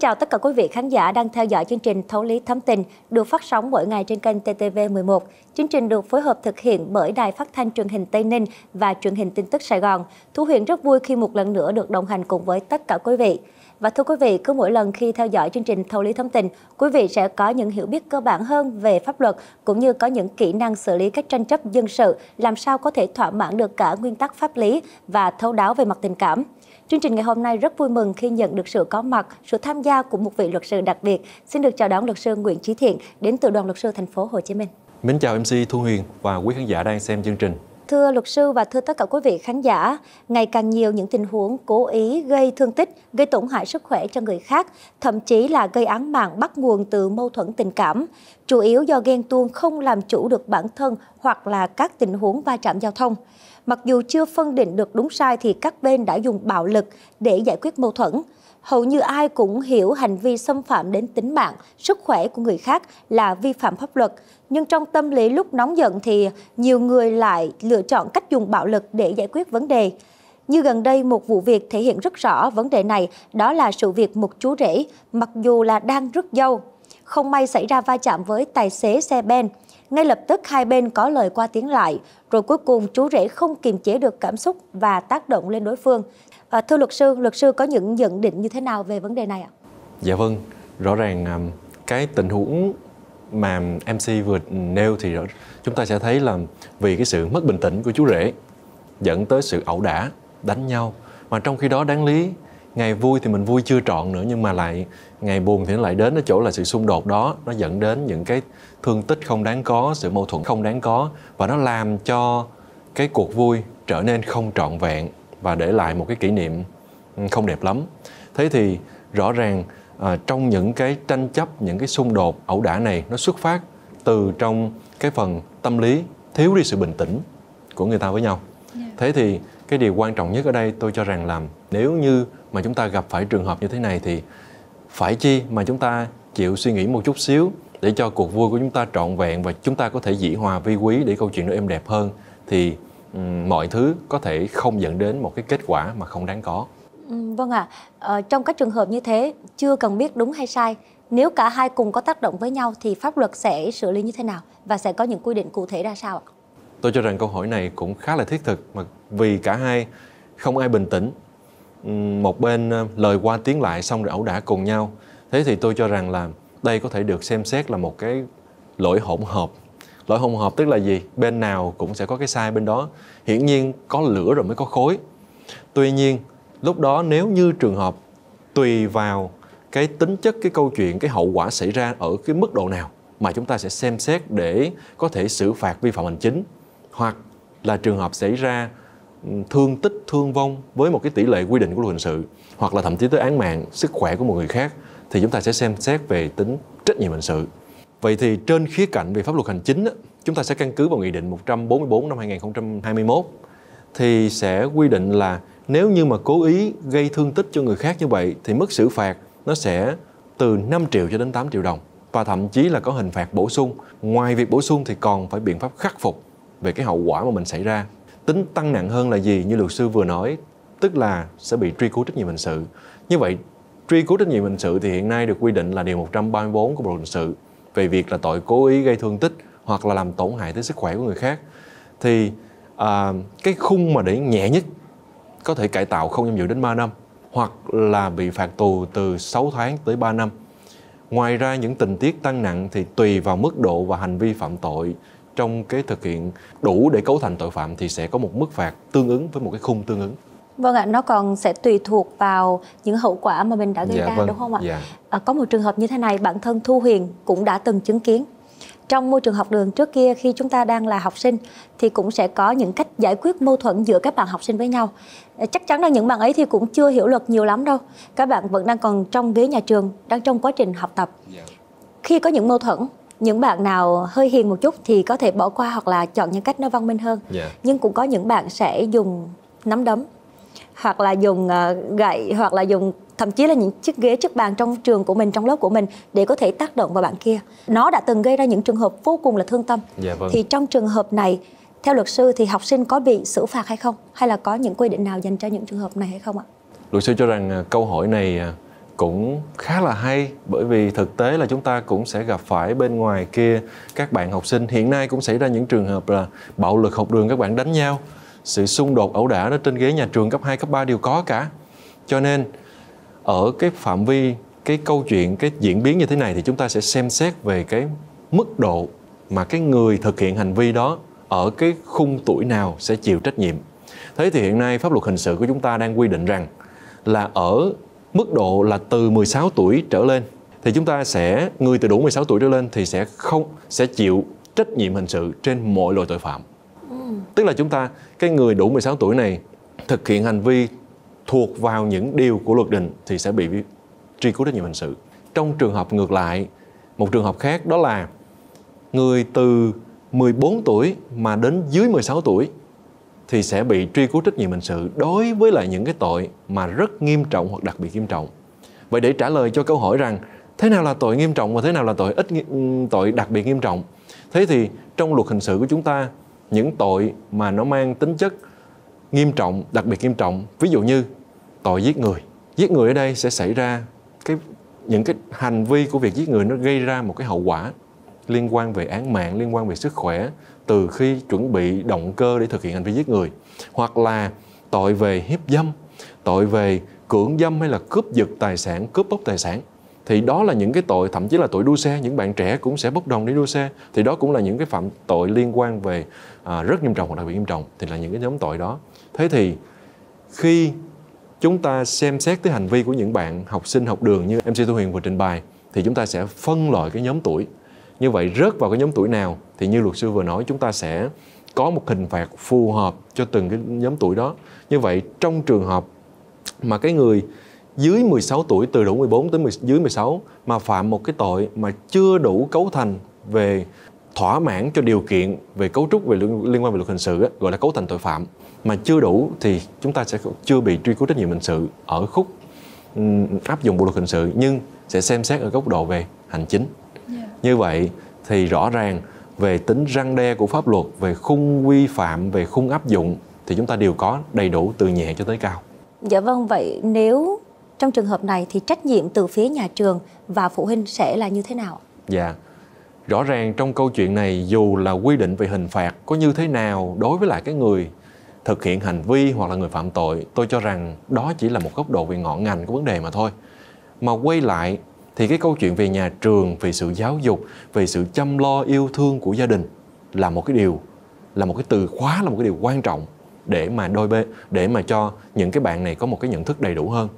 chào tất cả quý vị khán giả đang theo dõi chương trình Thấu lý thấm tình được phát sóng mỗi ngày trên kênh TTV11. Chương trình được phối hợp thực hiện bởi Đài Phát thanh Truyền hình Tây Ninh và Truyền hình Tin tức Sài Gòn. Thu Huyền rất vui khi một lần nữa được đồng hành cùng với tất cả quý vị. Và thưa quý vị, cứ mỗi lần khi theo dõi chương trình thâu lý thông tình, quý vị sẽ có những hiểu biết cơ bản hơn về pháp luật cũng như có những kỹ năng xử lý các tranh chấp dân sự, làm sao có thể thỏa mãn được cả nguyên tắc pháp lý và thấu đáo về mặt tình cảm. Chương trình ngày hôm nay rất vui mừng khi nhận được sự có mặt, sự tham gia của một vị luật sư đặc biệt. Xin được chào đón luật sư Nguyễn Chí Thiện đến từ đoàn luật sư thành phố Hồ Chí Minh. Mến chào MC Thu Huyền và quý khán giả đang xem chương trình. Thưa luật sư và thưa tất cả quý vị khán giả, ngày càng nhiều những tình huống cố ý gây thương tích, gây tổn hại sức khỏe cho người khác, thậm chí là gây án mạng bắt nguồn từ mâu thuẫn tình cảm, chủ yếu do ghen tuông không làm chủ được bản thân hoặc là các tình huống va chạm giao thông. Mặc dù chưa phân định được đúng sai thì các bên đã dùng bạo lực để giải quyết mâu thuẫn hầu như ai cũng hiểu hành vi xâm phạm đến tính mạng, sức khỏe của người khác là vi phạm pháp luật. Nhưng trong tâm lý lúc nóng giận thì nhiều người lại lựa chọn cách dùng bạo lực để giải quyết vấn đề. Như gần đây, một vụ việc thể hiện rất rõ vấn đề này, đó là sự việc một chú rể, mặc dù là đang rất dâu, không may xảy ra va chạm với tài xế xe ben. Ngay lập tức hai bên có lời qua tiếng lại, rồi cuối cùng chú rể không kiềm chế được cảm xúc và tác động lên đối phương. À, thưa luật sư, luật sư có những nhận định như thế nào về vấn đề này ạ? Dạ vâng, rõ ràng à, cái tình huống mà MC vừa nêu thì chúng ta sẽ thấy là vì cái sự mất bình tĩnh của chú rể dẫn tới sự ẩu đả, đánh nhau mà trong khi đó đáng lý ngày vui thì mình vui chưa trọn nữa nhưng mà lại ngày buồn thì nó lại đến ở chỗ là sự xung đột đó nó dẫn đến những cái thương tích không đáng có sự mâu thuẫn không đáng có và nó làm cho cái cuộc vui trở nên không trọn vẹn và để lại một cái kỷ niệm ừ, không đẹp lắm thế thì rõ ràng à, trong những cái tranh chấp những cái xung đột ẩu đả này nó xuất phát từ trong cái phần tâm lý thiếu đi sự bình tĩnh của người ta với nhau yeah. Dạ. thế thì cái điều quan trọng nhất ở đây tôi cho rằng làm nếu như mà chúng ta gặp phải trường hợp như thế này thì phải chi mà chúng ta chịu suy nghĩ một chút xíu để cho cuộc vui của chúng ta trọn vẹn và chúng ta có thể dĩ hòa vi quý để câu chuyện nó êm đẹp hơn thì mọi thứ có thể không dẫn đến một cái kết quả mà không đáng có. vâng ạ, à. trong các trường hợp như thế chưa cần biết đúng hay sai, nếu cả hai cùng có tác động với nhau thì pháp luật sẽ xử lý như thế nào và sẽ có những quy định cụ thể ra sao ạ? Tôi cho rằng câu hỏi này cũng khá là thiết thực mà vì cả hai không ai bình tĩnh một bên ờ, lời qua tiếng lại xong rồi ẩu đả cùng nhau thế thì tôi cho rằng là đây có thể được xem xét là một cái lỗi hỗn hợp lỗi hỗn hợp tức là gì bên nào cũng sẽ có cái sai bên đó hiển nhiên có lửa rồi mới có khối tuy nhiên lúc đó nếu như trường hợp tùy vào cái tính chất cái câu chuyện cái hậu quả xảy ra ở cái mức độ nào mà chúng ta sẽ xem xét để có thể xử phạt vi phạm hành chính hoặc là trường hợp xảy ra thương tích thương vong với một cái tỷ lệ quy định của luật hình sự hoặc là thậm chí tới án mạng sức khỏe của một người khác thì chúng ta sẽ xem xét về tính trách nhiệm hình sự vậy thì trên khía cạnh về pháp luật hành chính chúng ta sẽ căn cứ vào nghị định 144 năm 2021 thì sẽ quy định là nếu như mà cố ý gây thương tích cho người khác như vậy thì mức xử phạt nó sẽ từ 5 triệu cho đến 8 triệu đồng và thậm chí là có hình phạt bổ sung. Ngoài việc bổ sung thì còn phải biện pháp khắc phục về cái hậu quả mà mình xảy ra tính tăng nặng hơn là gì như luật sư vừa nói tức là sẽ bị truy cứu trách nhiệm hình sự như vậy truy cứu trách nhiệm hình sự thì hiện nay được quy định là điều 134 của bộ luật hình sự về việc là tội cố ý gây thương tích hoặc là làm tổn hại tới sức khỏe của người khác thì à, cái khung mà để nhẹ nhất có thể cải tạo không giam giữ đến 3 năm hoặc là bị phạt tù từ 6 tháng tới 3 năm. Ngoài ra những tình tiết tăng nặng thì tùy vào mức độ và hành vi phạm tội trong cái thực hiện đủ để cấu thành tội phạm thì sẽ có một mức phạt tương ứng với một cái khung tương ứng Vâng ạ, nó còn sẽ tùy thuộc vào những hậu quả mà mình đã gây dạ, ra vâng, đúng không ạ? Dạ. À, có một trường hợp như thế này bản thân Thu Huyền cũng đã từng chứng kiến. Trong môi trường học đường trước kia khi chúng ta đang là học sinh thì cũng sẽ có những cách giải quyết mâu thuẫn giữa các bạn học sinh với nhau. À, chắc chắn là những bạn ấy thì cũng chưa hiểu luật nhiều lắm đâu. Các bạn vẫn đang còn trong ghế nhà trường, đang trong quá trình học tập. Dạ. Khi có những mâu thuẫn những bạn nào hơi hiền một chút thì có thể bỏ qua hoặc là chọn những cách nó văn minh hơn yeah. Dạ. nhưng cũng có những bạn sẽ dùng nắm đấm hoặc là dùng ờ, gậy hoặc là dùng thậm chí là những chiếc ghế chiếc bàn trong trường của mình trong lớp của mình để có thể tác động vào bạn kia nó đã từng gây ra những trường hợp vô cùng là thương tâm dạ, vâng. thì trong trường hợp này theo luật sư thì học sinh có bị xử phạt hay không hay là có những quy định nào dành cho những trường hợp này hay không ạ luật sư cho rằng ờ, câu hỏi này ờ, cũng khá là hay bởi vì thực tế là chúng ta cũng sẽ gặp phải bên ngoài kia các bạn học sinh hiện nay cũng xảy ra những trường hợp là bạo lực học đường các bạn đánh nhau sự xung đột ẩu đả đó trên ghế nhà trường cấp 2, cấp 3 đều có cả cho nên ở cái phạm vi cái câu chuyện cái diễn biến như thế này thì chúng ta sẽ xem xét về cái mức độ mà cái người thực hiện hành vi đó ở cái khung tuổi nào sẽ chịu trách nhiệm thế thì hiện nay pháp luật hình sự của chúng ta đang quy định rằng là ở mức độ là từ 16 tuổi trở lên thì chúng ta sẽ người từ đủ 16 tuổi trở lên thì sẽ không sẽ chịu trách nhiệm hình sự trên mọi loại tội phạm. Ừ. Tức là chúng ta cái người đủ 16 tuổi này thực hiện hành vi thuộc vào những điều của luật định thì sẽ bị truy cứu trách nhiệm hình sự. Trong trường hợp ngược lại, một trường hợp khác đó là người từ 14 tuổi mà đến dưới 16 tuổi thì sẽ bị truy cứu trách nhiệm hình sự đối với lại những cái tội mà rất nghiêm trọng hoặc đặc biệt nghiêm trọng. Vậy để trả lời cho câu hỏi rằng thế nào là tội nghiêm trọng và thế nào là tội ít ừ, tội đặc biệt nghiêm trọng? Thế thì trong luật hình sự của chúng ta những tội mà nó mang tính chất nghiêm trọng, đặc biệt nghiêm trọng, ví dụ như tội giết người. Giết người ở đây sẽ xảy ra cái những cái hành vi của việc giết người nó gây ra một cái hậu quả liên quan về án mạng, liên quan về sức khỏe, từ khi chuẩn bị động cơ để thực hiện hành vi giết người hoặc là tội về hiếp dâm tội về cưỡng dâm hay là cướp giật tài sản cướp bóc tài sản thì đó là những cái tội thậm chí là tội đua xe những bạn trẻ cũng sẽ bốc đồng để đua xe thì đó cũng là những cái phạm tội liên quan về à, rất nghiêm trọng hoặc đặc biệt nghiêm trọng thì là những cái nhóm tội đó thế thì khi chúng ta xem xét tới hành vi của những bạn học sinh học đường như MC Thu Huyền vừa trình bày thì chúng ta sẽ phân loại cái nhóm tuổi như vậy rớt vào cái nhóm tuổi nào thì như luật sư vừa nói chúng ta sẽ có một hình phạt phù hợp cho từng cái nhóm tuổi đó như vậy trong trường hợp mà cái người dưới 16 tuổi từ đủ 14 tới 10, dưới 16 mà phạm một cái tội mà chưa đủ cấu thành về thỏa mãn cho điều kiện về cấu trúc về liên quan về luật hình sự ấy, gọi là cấu thành tội phạm mà chưa đủ thì chúng ta sẽ chưa bị truy cứu trách nhiệm hình sự ở khúc áp dụng bộ luật hình sự nhưng sẽ xem xét ở góc độ về hành chính như vậy thì rõ ràng về tính răng đe của pháp luật, về khung quy phạm, về khung áp dụng thì chúng ta đều có đầy đủ từ nhẹ cho tới cao. Dạ vâng, vậy nếu trong trường hợp này thì trách nhiệm từ phía nhà trường và phụ huynh sẽ là như thế nào? Dạ. Rõ ràng trong câu chuyện này dù là quy định về hình phạt có như thế nào đối với lại cái người thực hiện hành vi hoặc là người phạm tội, tôi cho rằng đó chỉ là một góc độ về ngọn ngành của vấn đề mà thôi. Mà quay lại thì cái câu chuyện về nhà trường về sự giáo dục về sự chăm lo yêu thương của gia đình là một cái điều là một cái từ khóa là một cái điều quan trọng để mà đôi bên để mà cho những cái bạn này có một cái nhận thức đầy đủ hơn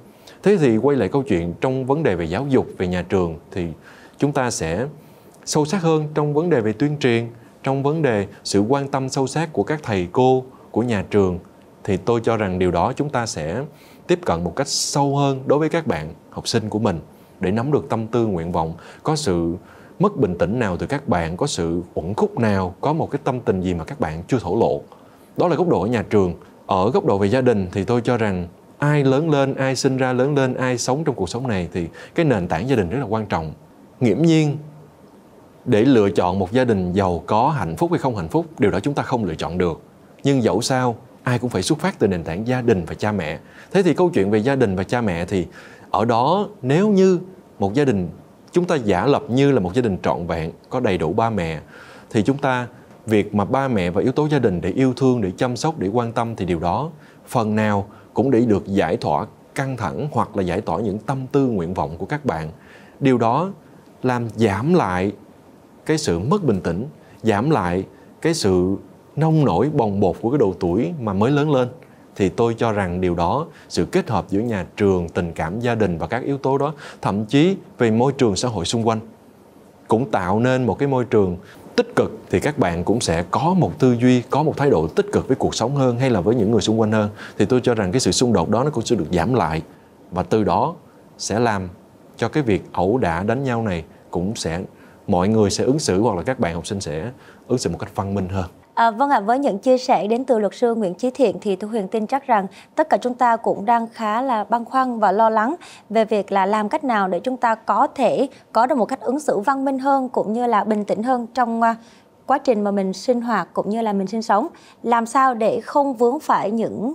thế thì quay lại câu chuyện trong vấn đề về giáo dục về nhà trường thì chúng ta sẽ sâu sắc hơn trong vấn đề về tuyên truyền trong vấn đề sự quan tâm sâu sát của các thầy cô của nhà trường thì tôi cho rằng điều đó chúng ta sẽ tiếp cận một cách sâu hơn đối với các bạn học sinh của mình để nắm được tâm tư nguyện vọng có sự mất bình tĩnh nào từ các bạn có sự uẩn khúc nào có một cái tâm tình gì mà các bạn chưa thổ lộ đó là góc độ ở nhà trường ở góc độ về gia đình thì tôi cho rằng ai lớn lên ai sinh ra lớn lên ai sống trong cuộc sống này thì cái nền tảng gia đình rất là quan trọng nghiễm nhiên để lựa chọn một gia đình giàu có hạnh phúc hay không hạnh phúc điều đó chúng ta không lựa chọn được nhưng dẫu sao ai cũng phải xuất phát từ nền tảng gia đình và cha mẹ thế thì câu chuyện về gia đình và cha mẹ thì ở đó nếu như một gia đình chúng ta giả lập như là một gia đình trọn vẹn có đầy đủ ba mẹ thì chúng ta việc mà ba mẹ và yếu tố gia đình để yêu thương để chăm sóc để quan tâm thì điều đó phần nào cũng để được giải tỏa căng thẳng hoặc là giải tỏa những tâm tư nguyện vọng của các bạn điều đó làm giảm lại cái sự mất bình tĩnh giảm lại cái sự nông nổi bồng bột của cái độ tuổi mà mới lớn lên thì tôi cho rằng điều đó sự kết hợp giữa nhà trường tình cảm gia đình và các yếu tố đó thậm chí về môi trường xã hội xung quanh cũng tạo nên một cái môi trường tích cực thì các bạn cũng sẽ có một tư duy có một thái độ tích cực với cuộc sống hơn hay là với những người xung quanh hơn thì tôi cho rằng cái sự xung đột đó nó cũng sẽ được giảm lại và từ đó sẽ làm cho cái việc ẩu đả đánh nhau này cũng sẽ mọi người sẽ ứng xử hoặc là các bạn học sinh sẽ ứng xử một cách văn minh hơn À, vâng ạ, à, với những chia sẻ đến từ luật sư Nguyễn Chí Thiện thì tôi Huyền tin chắc rằng tất cả chúng ta cũng đang khá là băn khoăn và lo lắng về việc là làm cách nào để chúng ta có thể có được một cách ứng xử văn minh hơn cũng như là bình tĩnh hơn trong à, quá trình mà mình sinh hoạt cũng như là mình sinh sống. Làm sao để không vướng phải những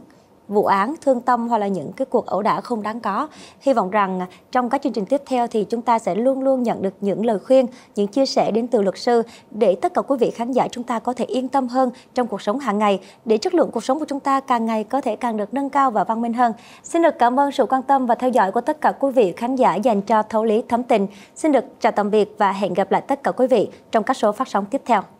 vụ án thương tâm hoặc là những cái cuộc ẩu đả không đáng có. Hy vọng rằng trong các chương trình tiếp theo thì chúng ta sẽ luôn luôn nhận được những lời khuyên, những chia sẻ đến từ luật sư để tất cả quý vị khán giả chúng ta có thể yên tâm hơn trong cuộc sống hàng ngày để chất lượng cuộc sống của chúng ta càng ngày có thể càng được nâng cao và văn minh hơn. Xin được cảm ơn sự quan tâm và theo dõi của tất cả quý vị khán giả dành cho thấu lý thấm tình. Xin được chào tạm biệt và hẹn gặp lại tất cả quý vị trong các số phát sóng tiếp theo.